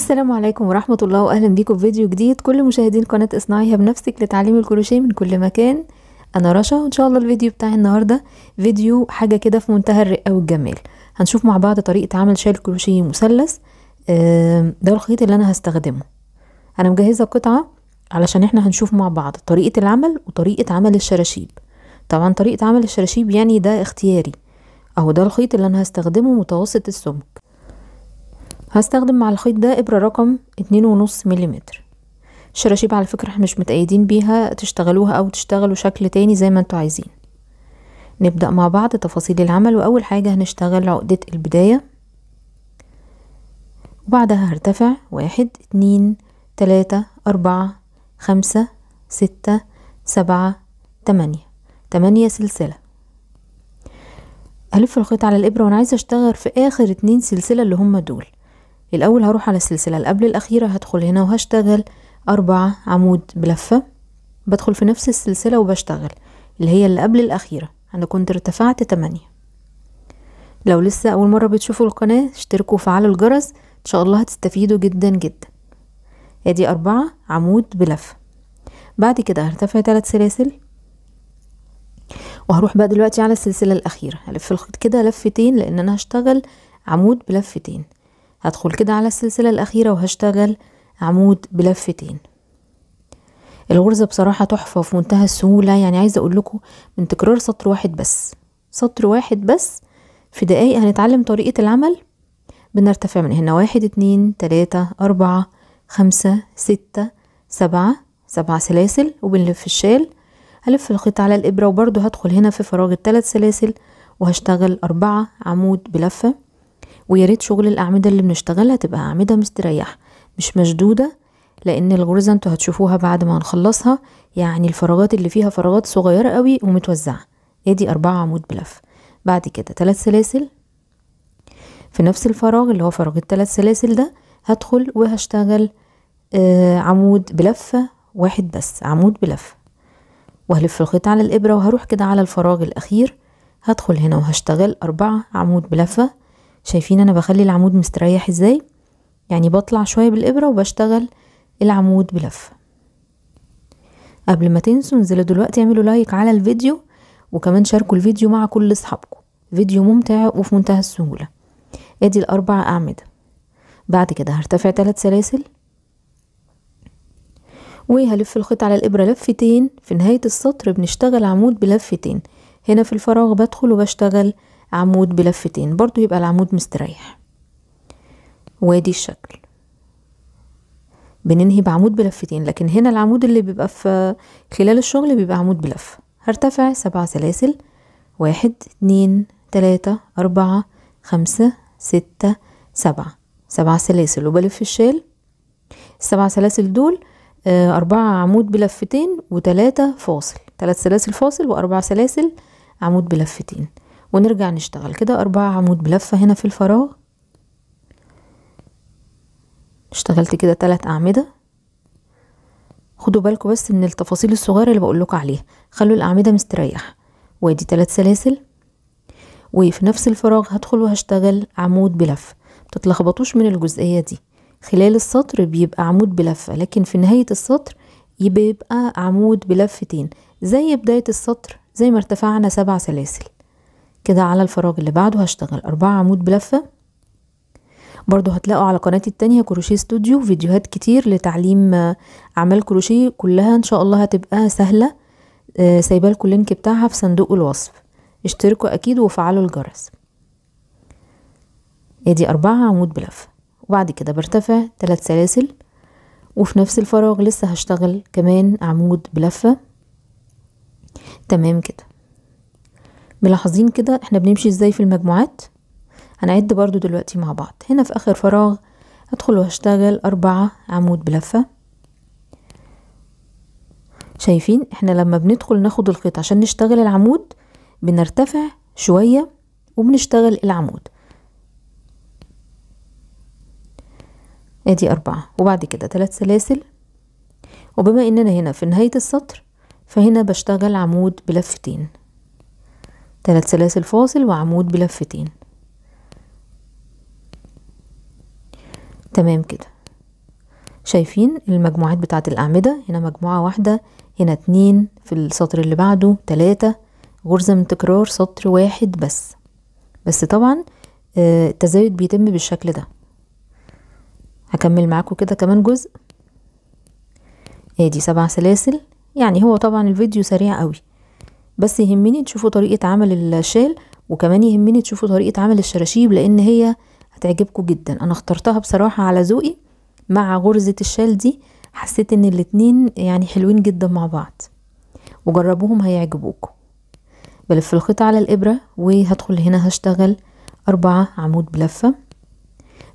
السلام عليكم ورحمة الله وأهلا بكم في فيديو جديد كل مشاهدين قناة اصنعيها بنفسك لتعليم الكروشيه من كل مكان أنا رشا وإن شاء الله الفيديو بتاع النهاردة فيديو حاجة كده في منتهى الرقة والجمال هنشوف مع بعض طريقة عمل شال كروشيه مثلث ده الخيط اللي أنا هستخدمه أنا مجهزة قطعة علشان احنا هنشوف مع بعض طريقة العمل وطريقة عمل الشراشيب طبعا طريقة عمل الشراشيب يعني ده اختياري اهو ده الخيط اللي انا هستخدمه متوسط السمك هستخدم مع الخيط ده إبرة رقم اتنين ونص مليمتر الشراشيب على فكرة مش متأيدين بيها تشتغلوها أو تشتغلوا شكل تاني زي ما انتوا عايزين نبدأ مع بعض تفاصيل العمل وأول حاجة هنشتغل عقدة البداية وبعدها هرتفع واحد اتنين تلاتة أربعة خمسة ستة سبعة تمانية تمانية سلسلة هلف الخيط على الإبرة وأنا عايزة أشتغل في آخر اتنين سلسلة اللي هما دول الأول هروح على السلسلة قبل الأخيرة هدخل هنا وهشتغل أربعة عمود بلفة بدخل في نفس السلسلة وبشتغل اللي هي اللي قبل الأخيرة أنا كنت ارتفعت تمانية لو لسه أول مرة بتشوفوا القناة اشتركوا وفعلوا الجرس إن شاء الله هتستفيدوا جدا جدا ادي أربعة عمود بلفة بعد كده هرتفع تلات سلاسل وهروح بقى دلوقتي على السلسلة الأخيرة هلف الخيط كده لفتين لأن أنا هشتغل عمود بلفتين هدخل كده على السلسلة الأخيرة وهشتغل عمود بلفتين الغرزة بصراحة تحفة في منتهى السهولة يعني عايزة أقول لكم من تكرار سطر واحد بس سطر واحد بس في دقايق هنتعلم طريقة العمل بنرتفع من هنا واحد اتنين تلاتة أربعة خمسة ستة سبعة سبعة سلاسل وبنلف الشال هلف الخيط على الإبرة وبرضو هدخل هنا في فراغ التلات سلاسل وهشتغل أربعة عمود بلفة ويا ريت شغل الأعمدة اللي بنشتغلها تبقى أعمدة مستريحة مش مشدودة لأن الغرزة انتوا هتشوفوها بعد ما هنخلصها يعني الفراغات اللي فيها فراغات صغيرة قوي ومتوزعة ادي أربعة عمود بلف بعد كده تلات سلاسل في نفس الفراغ اللي هو فراغ التلات سلاسل ده هدخل وهشتغل آه عمود بلفة واحد بس عمود بلفة وهلف الخيط على الإبرة وهروح كده على الفراغ الأخير هدخل هنا وهشتغل أربعة عمود بلفة شايفين انا بخلي العمود مستريح ازاي يعني بطلع شوية بالابرة وبشتغل العمود بلفة قبل ما تنسوا انزلوا دلوقتي اعملوا لايك على الفيديو وكمان شاركوا الفيديو مع كل اصحابكم فيديو ممتع وفي منتهى السهولة ادي الاربع اعمدة بعد كده هرتفع تلات سلاسل وهلف الخيط على الابرة لفتين في نهاية السطر بنشتغل عمود بلفتين هنا في الفراغ بدخل وبشتغل عمود بلفتين برضو يبقى العمود مستريح وادي الشكل بننهي بعمود بلفتين لكن هنا العمود اللي بيبقى في خلال الشغل بيبقى عمود بلفة هرتفع سبعة سلاسل واحد اتنين تلاتة أربعة خمسة ستة سبعة سبعة سلاسل وبلف الشال السبع سلاسل دول آه، أربعة عمود بلفتين وتلاتة فاصل تلات سلاسل فاصل وأربع سلاسل عمود بلفتين ونرجع نشتغل كده أربعة عمود بلفة هنا في الفراغ اشتغلت كده تلات أعمدة خدوا بالكم بس من التفاصيل الصغيرة اللي بقول لكم عليها خلوا الأعمدة مستريحة وادي تلات سلاسل وفي نفس الفراغ هدخل وهشتغل عمود بلفة متتلخبطوش من الجزئية دي خلال السطر بيبقى عمود بلفة لكن في نهاية السطر يبقى عمود بلفتين زي بداية السطر زي ما ارتفعنا سبع سلاسل كده على الفراغ اللي بعده هشتغل أربعة عمود بلفة برضو هتلاقوا على قناتي التانية كروشيه استوديو فيديوهات كتير لتعليم آه، أعمال كروشيه كلها إن شاء الله هتبقى سهلة آه، سايبالكوا اللينك بتاعها في صندوق الوصف اشتركوا أكيد وفعلوا الجرس ادي أربعة عمود بلفة وبعد كده برتفع تلات سلاسل وفي نفس الفراغ لسه هشتغل كمان عمود بلفة تمام كده ملاحظين كده احنا بنمشي ازاي في المجموعات هنعد برضو دلوقتي مع بعض هنا في اخر فراغ هدخل وهشتغل اربعة عمود بلفة شايفين احنا لما بندخل ناخد الخيط عشان نشتغل العمود بنرتفع شوية وبنشتغل العمود ادي اربعة وبعد كده ثلاث سلاسل وبما اننا هنا في نهاية السطر فهنا بشتغل عمود بلفتين ثلاث سلاسل فاصل وعمود بلفتين تمام كده شايفين المجموعات بتاعت الأعمدة هنا مجموعة واحدة هنا اتنين في السطر اللي بعده تلاتة غرزة من تكرار سطر واحد بس بس طبعا آه، التزايد بيتم بالشكل ده هكمل معاكم كده كمان جزء ادي آه، سبع سلاسل يعني هو طبعا الفيديو سريع قوي بس يهمني تشوفوا طريقة عمل الشال وكمان يهمني تشوفوا طريقة عمل الشراشيب لان هي هتعجبكم جدا انا اخترتها بصراحة على ذوقي مع غرزة الشال دي حسيت ان الاتنين يعني حلوين جدا مع بعض وجربوهم هيعجبوكم بلف الخيط على الابرة وهدخل هنا هشتغل أربعة عمود بلفة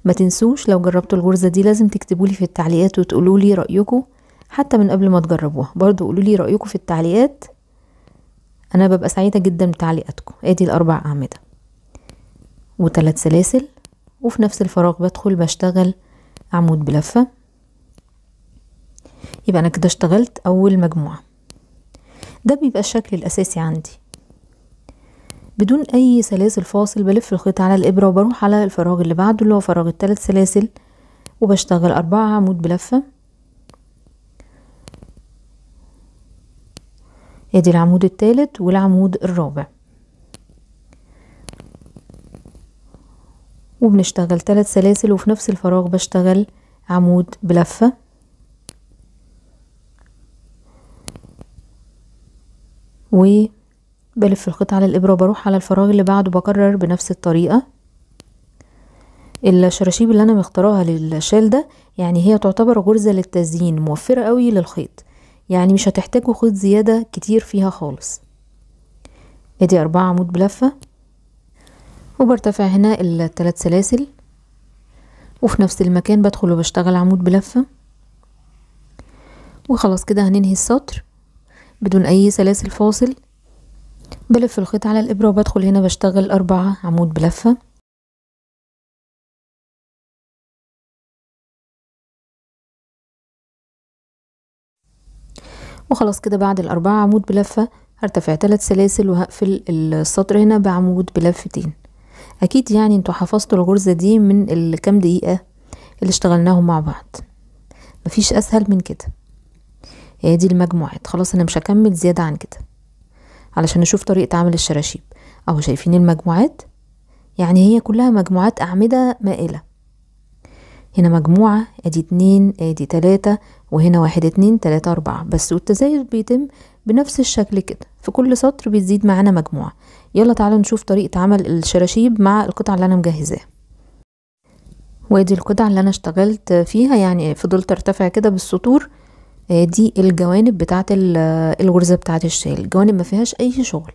ما تنسوش لو جربتوا الغرزة دي لازم تكتبولي في التعليقات وتقولولي رأيكم حتى من قبل ما تجربوها برضو قولولي رأيكم في التعليقات انا ببقى سعيده جدا بتعليقاتكم ادي الاربع اعمده وثلاث سلاسل وفي نفس الفراغ بدخل بشتغل عمود بلفه يبقى انا كده اشتغلت اول مجموعه ده بيبقى الشكل الاساسي عندي بدون اي سلاسل فاصل بلف الخيط على الابره وبروح على الفراغ اللي بعده اللي هو فراغ الثلاث سلاسل وبشتغل أربعة عمود بلفه ادي العمود الثالث والعمود الرابع وبنشتغل ثلاث سلاسل وفي نفس الفراغ بشتغل عمود بلفة وبلف القطعة على الإبرة بروح على الفراغ اللي بعده بكرر بنفس الطريقة الشراشيب اللي انا مختاراها للشال ده يعني هي تعتبر غرزة للتزيين موفرة قوي للخيط يعني مش هتحتاجوا خيط زيادة كتير فيها خالص ادي أربعة عمود بلفة وبرتفع هنا الثلاث سلاسل وفي نفس المكان بدخل وبشتغل عمود بلفة وخلاص كده هننهي السطر بدون أي سلاسل فاصل بلف الخيط على الإبرة وبدخل هنا بشتغل أربعة عمود بلفة وخلاص كده بعد الأربعة عمود بلفة هرتفع تلات سلاسل وهقفل السطر هنا بعمود بلفتين أكيد يعني انتوا حفظتوا الغرزة دي من الكام دقيقة اللي اشتغلناهم مع بعض مفيش أسهل من كده هي دي المجموعات خلاص أنا مش هكمل زيادة عن كده علشان نشوف طريقة عمل الشراشيب أهو شايفين المجموعات يعني هي كلها مجموعات أعمدة مائلة هنا مجموعة ادي اتنين ادي تلاتة وهنا واحد اتنين تلاتة أربعة بس والتزايد بيتم بنفس الشكل كده في كل سطر بيزيد معانا مجموعة يلا تعالوا نشوف طريقة عمل الشراشيب مع القطع اللي أنا مجهزاها وادي القطع اللي أنا اشتغلت فيها يعني فضلت ارتفع كده بالسطور آه، دي الجوانب بتاعة آه، الغرزة بتاعة الشال الجوانب ما فيهاش أي شغل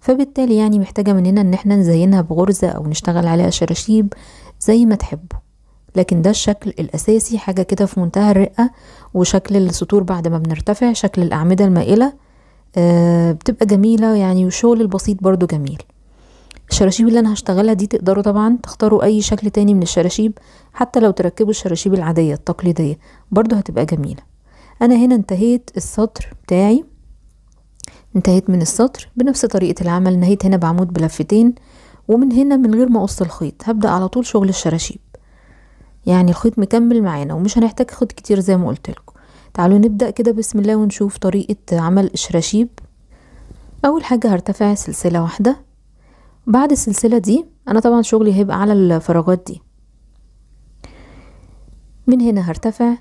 فبالتالي يعني محتاجة مننا ان احنا نزينها بغرزة او نشتغل عليها شراشيب زي ما تحبوا لكن ده الشكل الأساسي حاجة كده في منتهى الرقة وشكل السطور بعد ما بنرتفع شكل الأعمدة المائلة آه بتبقى جميلة يعني والشغل البسيط برضو جميل الشراشيب اللي أنا هشتغلها دي تقدروا طبعا تختاروا أي شكل تاني من الشراشيب حتى لو تركبوا الشراشيب العادية التقليدية برضو هتبقى جميلة أنا هنا انتهيت السطر بتاعي انتهيت من السطر بنفس طريقة العمل نهيت هنا بعمود بلفتين ومن هنا من غير ما اقص الخيط هبدأ على طول شغل الشراشيب يعني الخيط مكمل معانا ومش هنحتاج خيط كتير زي ما قلت لكم تعالوا نبدأ كده بسم الله ونشوف طريقة عمل الشراشيب أول حاجة هرتفع سلسلة واحدة بعد السلسلة دي أنا طبعا شغلي هيبقى على الفراغات دي من هنا هرتفع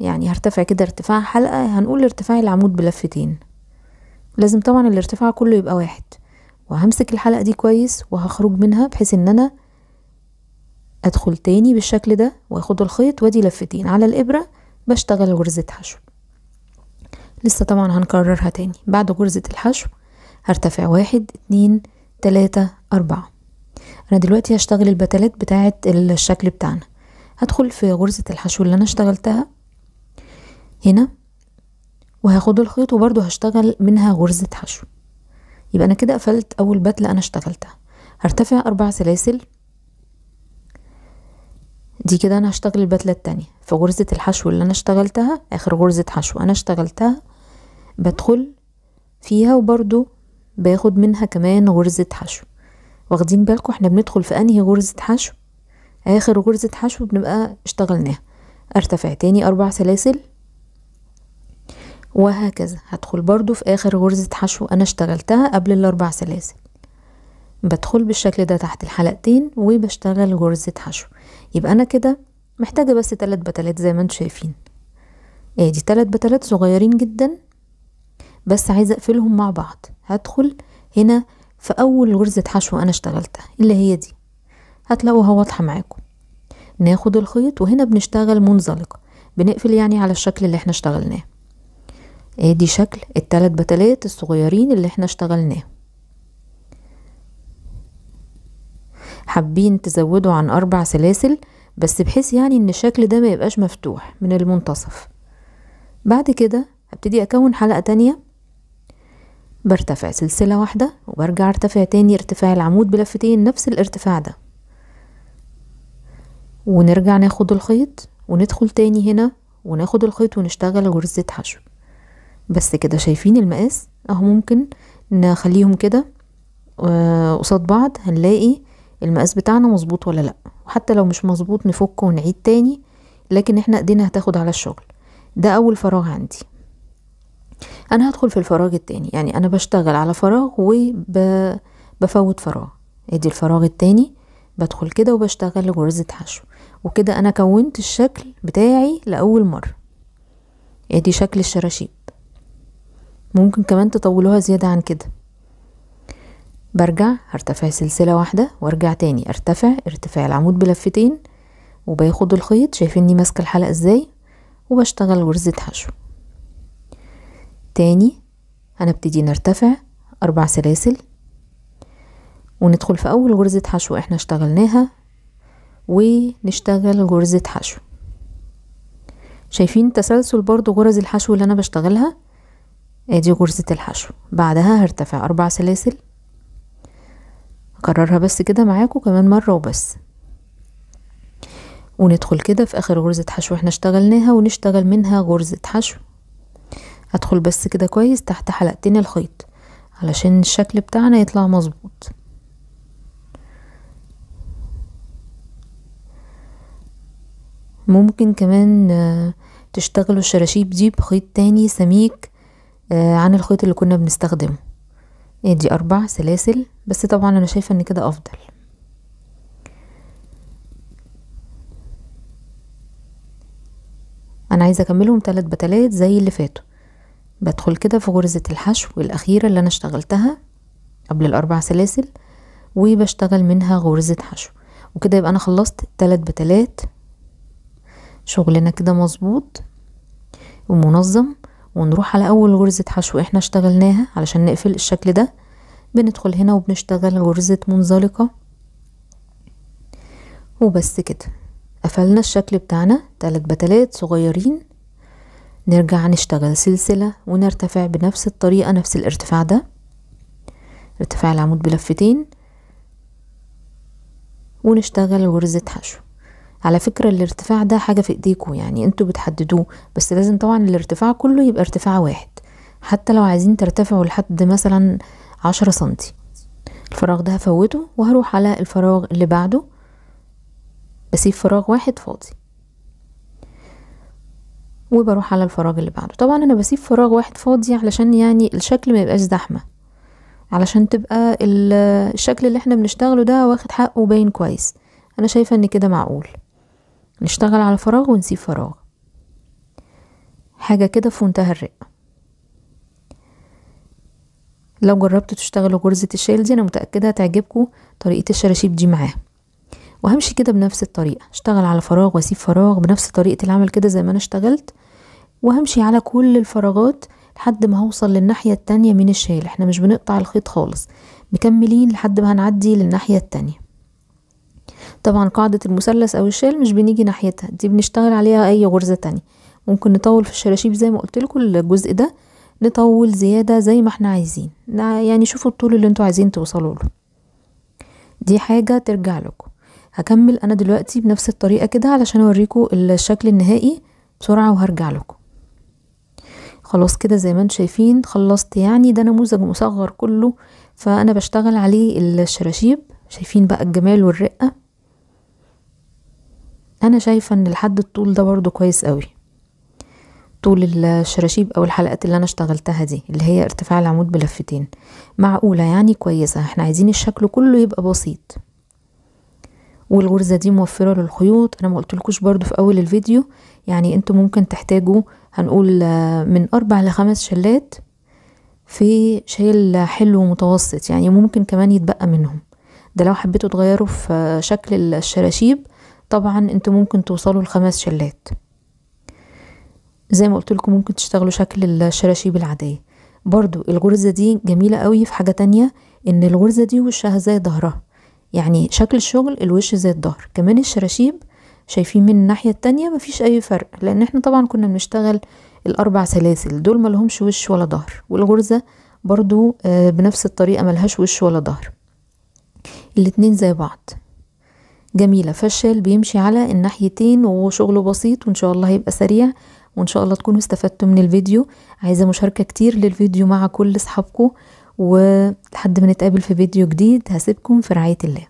يعني هرتفع كده ارتفاع حلقة هنقول ارتفاع العمود بلفتين لازم طبعا الارتفاع كله يبقى واحد وهمسك الحلقة دي كويس وهخرج منها بحيث ان انا ادخل تاني بالشكل ده واخد الخيط وادي لفتين على الابرة بشتغل غرزة حشو لسه طبعا هنكررها تاني بعد غرزة الحشو هرتفع واحد اتنين تلاتة اربعة انا دلوقتي هشتغل البتلات بتاعة الشكل بتاعنا هدخل في غرزة الحشو اللي انا اشتغلتها هنا وهاخد الخيط وبرده هشتغل منها غرزة حشو يبقى انا كده قفلت اول بتلة انا اشتغلتها هرتفع اربع سلاسل دي كده انا هشتغل البدله التانية في غرزة الحشو اللي انا اشتغلتها اخر غرزه حشو انا اشتغلتها بدخل فيها وبرده باخد منها كمان غرزه حشو واخدين بالكم احنا بندخل في انهي غرزه حشو اخر غرزه حشو بنبقى اشتغلناها ارتفع تاني اربع سلاسل وهكذا هدخل برضو في اخر غرزة حشو انا اشتغلتها قبل الاربع سلاسل بدخل بالشكل ده تحت الحلقتين وبشتغل غرزة حشو يبقى أنا كده محتاجة بس تلات بتلات زي ما انتم شايفين ادي آه، تلات بتلات صغيرين جدا بس عايزة اقفلهم مع بعض هدخل هنا في أول غرزة حشو أنا اشتغلتها اللي هي دي هتلاقوها واضحة معاكم ناخد الخيط وهنا بنشتغل منزلقة بنقفل يعني على الشكل اللي احنا اشتغلناه ادي آه، شكل التلات بتلات الصغيرين اللي احنا اشتغلناه حابين تزودوا عن أربع سلاسل بس بحيث يعني ان الشكل ده ما يبقاش مفتوح من المنتصف بعد كده هبتدي اكون حلقة تانية برتفع سلسلة واحدة وبرجع ارتفع تاني ارتفاع العمود بلفتين نفس الارتفاع ده ونرجع ناخد الخيط وندخل تاني هنا وناخد الخيط ونشتغل غرزة حشو بس كده شايفين المقاس اهو ممكن نخليهم كده آه، قصاد بعض هنلاقي المقاس بتاعنا مظبوط ولا لا وحتى لو مش مظبوط نفكه ونعيد تاني لكن احنا ايدينا هتاخد على الشغل ده اول فراغ عندي انا هدخل في الفراغ التاني يعني انا بشتغل على فراغ وبفوت فراغ ادي الفراغ التاني بدخل كده وبشتغل غرزة حشو وكده انا كونت الشكل بتاعي لاول مرة ادي شكل الشراشيب ممكن كمان تطولوها زيادة عن كده برجع هرتفع سلسلة واحدة وارجع تاني ارتفع ارتفاع العمود بلفتين وباخد الخيط شايفيني ماسكة الحلقة ازاي وبشتغل غرزة حشو تاني هنبتدي نرتفع أربع سلاسل وندخل في أول غرزة حشو احنا اشتغلناها ونشتغل غرزة حشو شايفين تسلسل برضو غرز الحشو اللي أنا بشتغلها ادي غرزة الحشو بعدها هرتفع أربع سلاسل اكررها بس كده معاكم كمان مرة وبس وندخل كده في اخر غرزة حشو احنا اشتغلناها ونشتغل منها غرزة حشو هدخل بس كده كويس تحت حلقتين الخيط علشان الشكل بتاعنا يطلع مظبوط ممكن كمان آه، تشتغلوا الشراشيب دي بخيط تاني سميك آه، عن الخيط اللي كنا بنستخدمه ادي أربع سلاسل بس طبعا أنا شايفة إن كده أفضل أنا عايزة أكملهم تلات بتلات زي اللي فاتوا بدخل كده في غرزة الحشو الأخيرة اللي أنا اشتغلتها قبل الأربع سلاسل وبشتغل منها غرزة حشو وكده يبقى أنا خلصت تلات بتلات شغلنا كده مظبوط ومنظم ونروح على اول غرزة حشو احنا اشتغلناها علشان نقفل الشكل ده بندخل هنا وبنشتغل غرزة منزلقة وبس كده قفلنا الشكل بتاعنا تلات بتلات صغيرين نرجع نشتغل سلسلة ونرتفع بنفس الطريقة نفس الارتفاع ده ارتفاع العمود بلفتين ونشتغل غرزة حشو على فكرة الارتفاع ده حاجة في ايديكوا يعني انتوا بتحددوه بس لازم طبعا الارتفاع كله يبقى ارتفاع واحد حتى لو عايزين ترتفعوا لحد مثلا عشرة سنتي الفراغ ده هفوته وهروح على الفراغ اللي بعده بسيب فراغ واحد فاضي وبروح على الفراغ اللي بعده طبعا انا بسيب فراغ واحد فاضي علشان يعني الشكل ما يبقاش زحمه علشان تبقى الشكل اللي احنا بنشتغله ده واخد حقه وباين كويس انا شايفه ان كده معقول نشتغل على فراغ ونسيب فراغ حاجة كده في منتهى الرقه لو جربتوا تشتغلوا غرزة الشال دي أنا متأكدة هتعجبكم طريقة الشراشيب دي معاه وهمشي كده بنفس الطريقة اشتغل على فراغ واسيب فراغ بنفس طريقة العمل كده زي ما انا اشتغلت وهمشي على كل الفراغات لحد ما هوصل للناحية التانية من الشال احنا مش بنقطع الخيط خالص مكملين لحد ما هنعدي للناحية التانية طبعا قاعدة المثلث أو الشال مش بنيجي ناحيتها دي بنشتغل عليها أي غرزة تانية ممكن نطول في الشراشيب زي ما قلتلكوا الجزء ده نطول زيادة زي ما احنا عايزين يعني شوفوا الطول اللي انتوا عايزين توصلوا له دي حاجة ترجع لكم هكمل انا دلوقتي بنفس الطريقة كده علشان أوريكوا الشكل النهائي بسرعة وهرجع لكم خلاص كده زي ما انتم شايفين خلصت يعني ده نموذج مصغر كله فانا بشتغل عليه الشراشيب شايفين بقى الجمال والرقة انا شايفة ان الحد الطول ده برضو كويس قوي طول الشراشيب او الحلقات اللي انا اشتغلتها دي اللي هي ارتفاع العمود بلفتين معقولة يعني كويسة احنا عايزين الشكل كله يبقى بسيط والغرزة دي موفرة للخيوط انا ما قلتلكوش برضو في اول الفيديو يعني انتوا ممكن تحتاجوا هنقول من اربع لخمس شلات في شيل حلو متوسط يعني ممكن كمان يتبقى منهم ده لو حبيتوا تغيروا في شكل الشراشيب طبعا انتوا ممكن توصلوا لخمس شلات زي ما قلت لكم ممكن تشتغلوا شكل الشراشيب العادية برضو الغرزة دي جميلة قوي في حاجة تانية ان الغرزة دي وشها زي ظهرها يعني شكل الشغل الوش زي الظهر كمان الشراشيب شايفين من الناحية التانية مفيش اي فرق لان احنا طبعا كنا بنشتغل الاربع سلاسل دول ملهمش وش ولا ظهر والغرزة برضو آه، بنفس الطريقة ملهاش وش ولا ظهر الاتنين زي بعض جميلة فشل بيمشي على الناحيتين وشغله بسيط وان شاء الله هيبقى سريع وان شاء الله تكونوا استفدتوا من الفيديو عايزة مشاركة كتير للفيديو مع كل اصحابكم ولحد ما نتقابل في فيديو جديد هسيبكم في رعاية الله